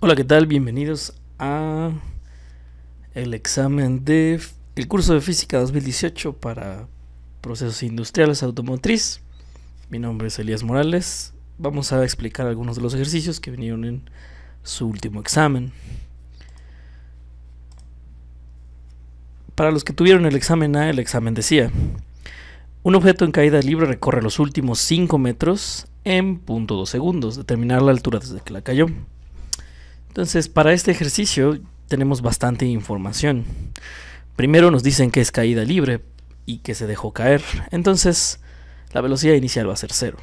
Hola, ¿qué tal? Bienvenidos a el examen de el curso de física 2018 para procesos industriales automotriz. Mi nombre es Elías Morales. Vamos a explicar algunos de los ejercicios que vinieron en su último examen. Para los que tuvieron el examen A, el examen decía: un objeto en caída libre recorre los últimos 5 metros en punto segundos, determinar la altura desde que la cayó. Entonces, para este ejercicio tenemos bastante información. Primero nos dicen que es caída libre y que se dejó caer. Entonces, la velocidad inicial va a ser cero.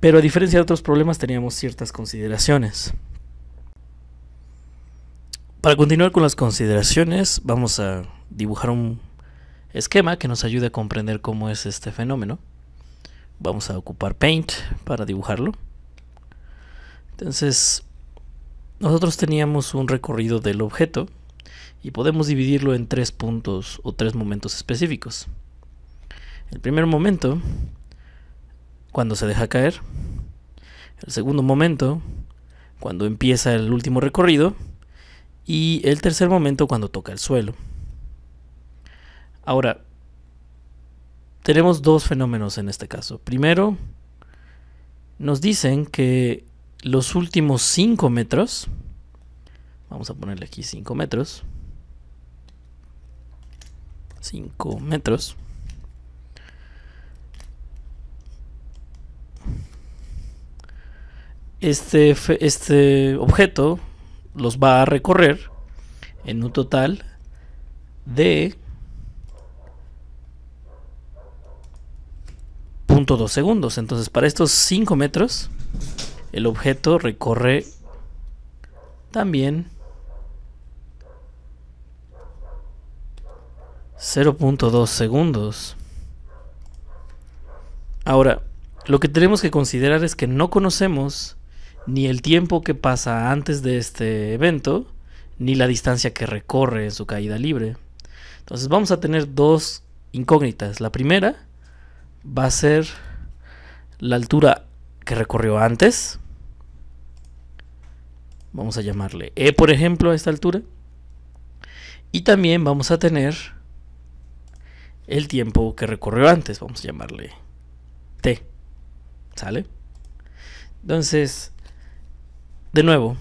Pero a diferencia de otros problemas teníamos ciertas consideraciones. Para continuar con las consideraciones, vamos a dibujar un esquema que nos ayude a comprender cómo es este fenómeno. Vamos a ocupar Paint para dibujarlo. Entonces, nosotros teníamos un recorrido del objeto y podemos dividirlo en tres puntos o tres momentos específicos. El primer momento, cuando se deja caer. El segundo momento, cuando empieza el último recorrido. Y el tercer momento, cuando toca el suelo. Ahora, tenemos dos fenómenos en este caso. Primero, nos dicen que los últimos 5 metros, vamos a ponerle aquí 5 metros, 5 metros, este, este objeto los va a recorrer en un total de 0.2 segundos. Entonces, para estos 5 metros, el objeto recorre también 0.2 segundos. Ahora, lo que tenemos que considerar es que no conocemos ni el tiempo que pasa antes de este evento, ni la distancia que recorre en su caída libre. Entonces vamos a tener dos incógnitas. La primera va a ser la altura que recorrió antes. Vamos a llamarle E, por ejemplo, a esta altura. Y también vamos a tener el tiempo que recorrió antes. Vamos a llamarle T. ¿Sale? Entonces, de nuevo,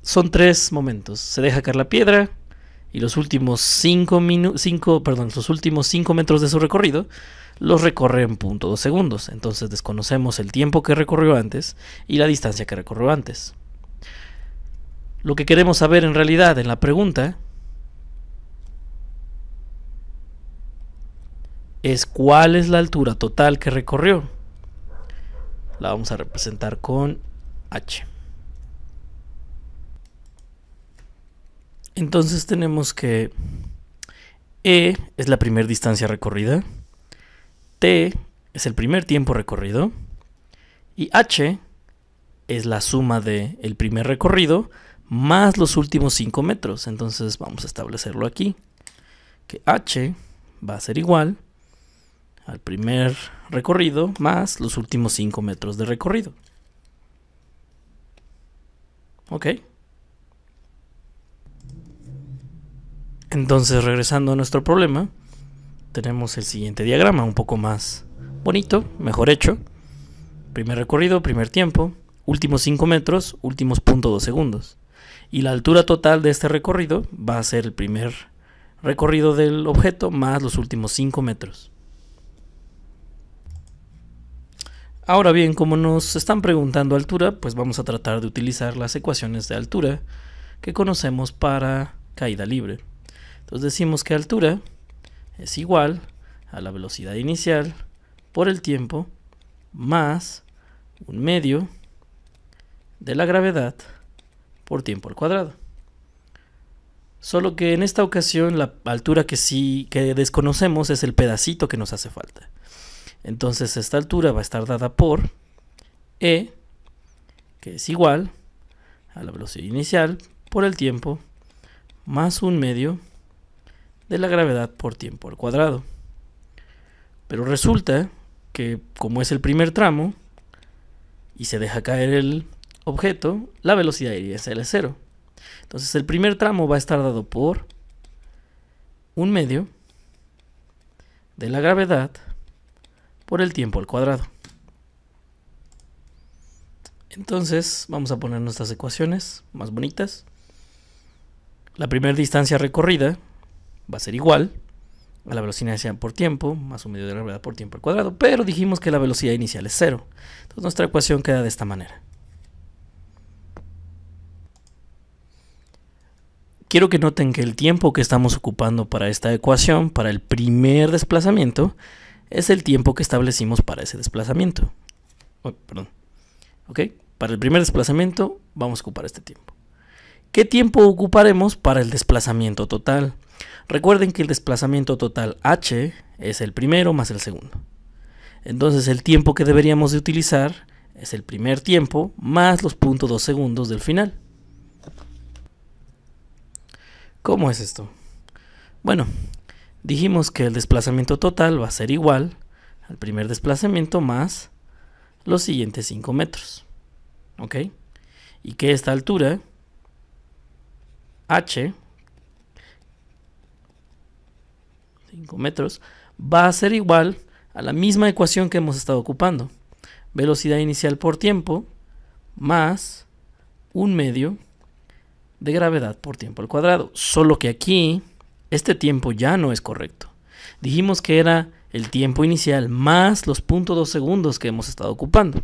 son tres momentos. Se deja caer la piedra y los últimos 5 cinco, cinco, perdón, los últimos cinco metros de su recorrido los recorre en punto segundos, entonces desconocemos el tiempo que recorrió antes y la distancia que recorrió antes. Lo que queremos saber en realidad en la pregunta es cuál es la altura total que recorrió. La vamos a representar con h. Entonces tenemos que E es la primera distancia recorrida. T es el primer tiempo recorrido y H es la suma del el primer recorrido más los últimos 5 metros. Entonces vamos a establecerlo aquí. Que h va a ser igual al primer recorrido más los últimos 5 metros de recorrido. Ok. Entonces regresando a nuestro problema, tenemos el siguiente diagrama, un poco más bonito, mejor hecho. Primer recorrido, primer tiempo, últimos 5 metros, últimos dos segundos. Y la altura total de este recorrido va a ser el primer recorrido del objeto más los últimos 5 metros. Ahora bien, como nos están preguntando altura, pues vamos a tratar de utilizar las ecuaciones de altura que conocemos para caída libre. Entonces decimos que altura es igual a la velocidad inicial por el tiempo más un medio de la gravedad por tiempo al cuadrado. Solo que en esta ocasión la altura que sí que desconocemos es el pedacito que nos hace falta. Entonces esta altura va a estar dada por E, que es igual a la velocidad inicial por el tiempo, más un medio de la gravedad por tiempo al cuadrado. Pero resulta que como es el primer tramo y se deja caer el objeto, la velocidad iría es L0. Entonces el primer tramo va a estar dado por un medio de la gravedad por el tiempo al cuadrado. Entonces vamos a poner nuestras ecuaciones más bonitas. La primera distancia recorrida va a ser igual a la velocidad inicial por tiempo, más un medio de la gravedad por tiempo al cuadrado, pero dijimos que la velocidad inicial es cero. Entonces nuestra ecuación queda de esta manera. Quiero que noten que el tiempo que estamos ocupando para esta ecuación, para el primer desplazamiento, es el tiempo que establecimos para ese desplazamiento. perdón. Para el primer desplazamiento vamos a ocupar este tiempo. ¿Qué tiempo ocuparemos para el desplazamiento total? Recuerden que el desplazamiento total h es el primero más el segundo. Entonces el tiempo que deberíamos de utilizar es el primer tiempo más los 0.2 segundos del final. ¿Cómo es esto? Bueno, dijimos que el desplazamiento total va a ser igual al primer desplazamiento más los siguientes 5 metros. ¿Ok? Y que esta altura H, 5 metros, va a ser igual a la misma ecuación que hemos estado ocupando. Velocidad inicial por tiempo más un medio de gravedad por tiempo al cuadrado. Solo que aquí este tiempo ya no es correcto. Dijimos que era el tiempo inicial más los 0.2 segundos que hemos estado ocupando.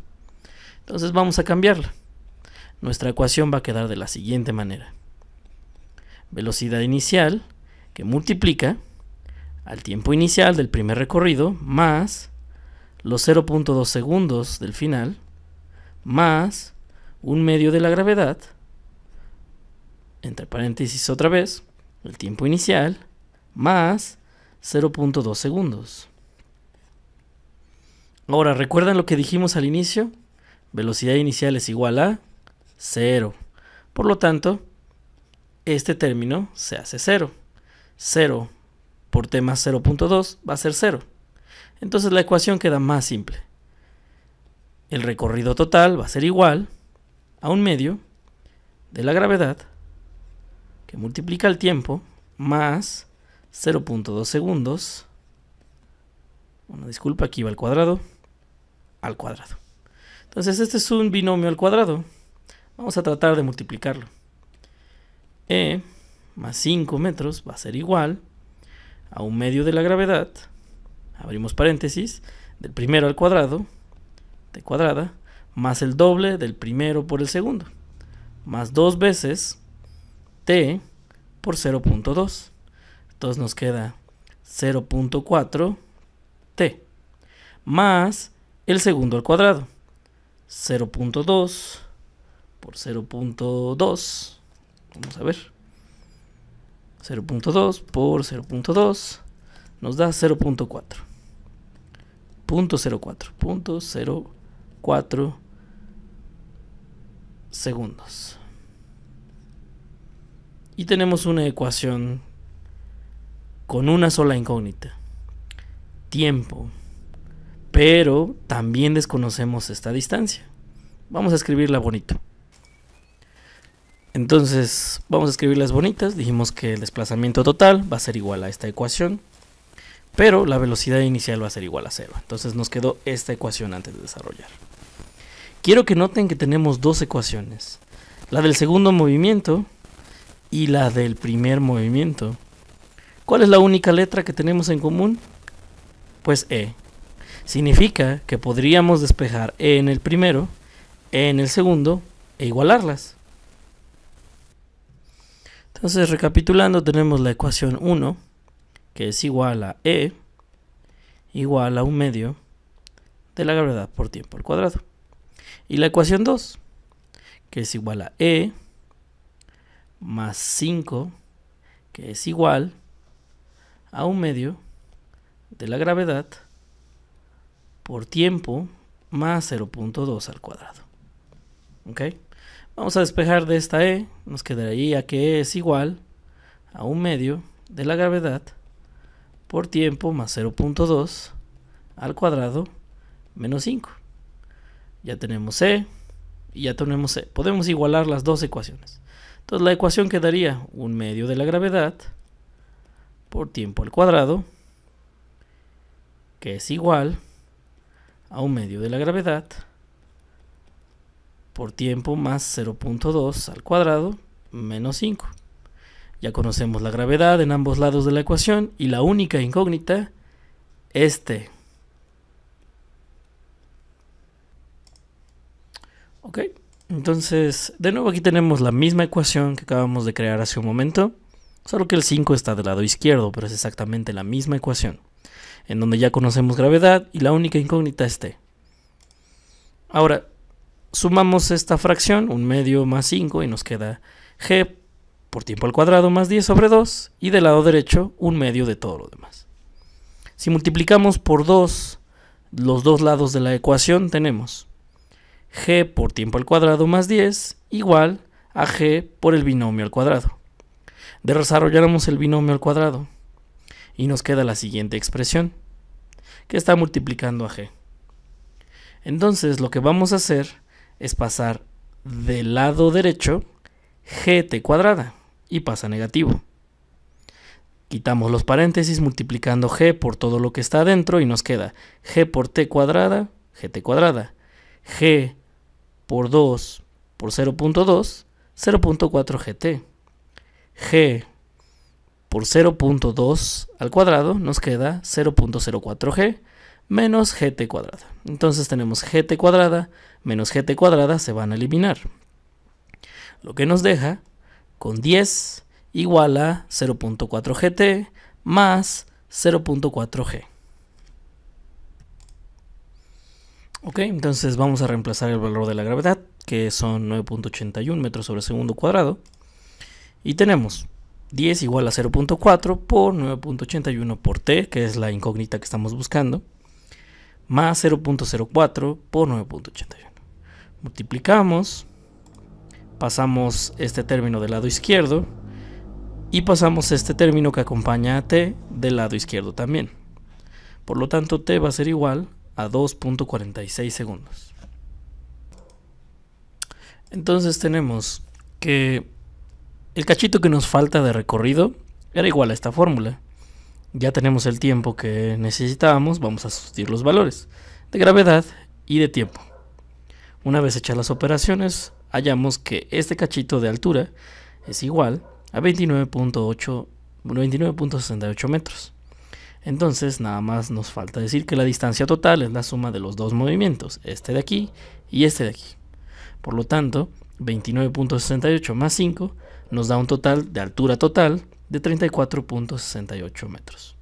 Entonces vamos a cambiarla. Nuestra ecuación va a quedar de la siguiente manera velocidad inicial que multiplica al tiempo inicial del primer recorrido más los 0.2 segundos del final más un medio de la gravedad entre paréntesis otra vez el tiempo inicial más 0.2 segundos. Ahora, ¿recuerdan lo que dijimos al inicio? Velocidad inicial es igual a 0. Por lo tanto, este término se hace 0. 0 por T más 0.2 va a ser 0. Entonces la ecuación queda más simple. El recorrido total va a ser igual a un medio de la gravedad que multiplica el tiempo más 0.2 segundos. Una disculpa, aquí va al cuadrado. Al cuadrado. Entonces este es un binomio al cuadrado. Vamos a tratar de multiplicarlo. E más 5 metros va a ser igual a un medio de la gravedad, abrimos paréntesis, del primero al cuadrado, de cuadrada, más el doble del primero por el segundo, más dos veces t por 0.2. Entonces nos queda 0.4 t, más el segundo al cuadrado, 0.2 por 0.2 Vamos a ver. 0.2 por 0.2 nos da 0.4. 0.04. 0.04 segundos. Y tenemos una ecuación con una sola incógnita. Tiempo. Pero también desconocemos esta distancia. Vamos a escribirla bonito. Entonces, vamos a escribir las bonitas. Dijimos que el desplazamiento total va a ser igual a esta ecuación, pero la velocidad inicial va a ser igual a cero. Entonces nos quedó esta ecuación antes de desarrollar. Quiero que noten que tenemos dos ecuaciones. La del segundo movimiento y la del primer movimiento. ¿Cuál es la única letra que tenemos en común? Pues E. Significa que podríamos despejar E en el primero, E en el segundo e igualarlas. Entonces, recapitulando, tenemos la ecuación 1, que es igual a E igual a un medio de la gravedad por tiempo al cuadrado. Y la ecuación 2, que es igual a E más 5, que es igual a un medio de la gravedad por tiempo más 0.2 al cuadrado. ¿Ok? Vamos a despejar de esta E, nos quedaría que E es igual a un medio de la gravedad por tiempo más 0.2 al cuadrado menos 5. Ya tenemos E y ya tenemos e, Podemos igualar las dos ecuaciones. Entonces la ecuación quedaría un medio de la gravedad por tiempo al cuadrado que es igual a un medio de la gravedad por tiempo más 0.2 al cuadrado menos 5. Ya conocemos la gravedad en ambos lados de la ecuación y la única incógnita, este. Ok, entonces de nuevo aquí tenemos la misma ecuación que acabamos de crear hace un momento, solo que el 5 está del lado izquierdo, pero es exactamente la misma ecuación, en donde ya conocemos gravedad y la única incógnita es t. Ahora, sumamos esta fracción, un medio más 5, y nos queda g por tiempo al cuadrado más 10 sobre 2, y del lado derecho un medio de todo lo demás. Si multiplicamos por 2 los dos lados de la ecuación, tenemos g por tiempo al cuadrado más 10 igual a g por el binomio al cuadrado. Desarrollamos el binomio al cuadrado y nos queda la siguiente expresión, que está multiplicando a g. Entonces lo que vamos a hacer es pasar del lado derecho gt cuadrada y pasa negativo. Quitamos los paréntesis multiplicando g por todo lo que está adentro y nos queda g por t cuadrada, gt cuadrada, g por 2 por 0.2, 0.4 gt. g por 0.2 al cuadrado nos queda 0.04g menos gt cuadrada. Entonces tenemos gt cuadrada menos gt cuadrada se van a eliminar. Lo que nos deja con 10 igual a 0.4 gt más 0.4 g. Ok, entonces vamos a reemplazar el valor de la gravedad, que son 9.81 metros sobre segundo cuadrado. Y tenemos 10 igual a 0.4 por 9.81 por t, que es la incógnita que estamos buscando, más 0.04 por 9.81 multiplicamos, pasamos este término del lado izquierdo y pasamos este término que acompaña a t del lado izquierdo también. Por lo tanto, t va a ser igual a 2.46 segundos. Entonces tenemos que el cachito que nos falta de recorrido era igual a esta fórmula. Ya tenemos el tiempo que necesitábamos, vamos a sustituir los valores de gravedad y de tiempo. Una vez hechas las operaciones, hallamos que este cachito de altura es igual a 29.8 29.68 metros. Entonces nada más nos falta decir que la distancia total es la suma de los dos movimientos, este de aquí y este de aquí. Por lo tanto, 29.68 más 5 nos da un total de altura total de 34.68 metros.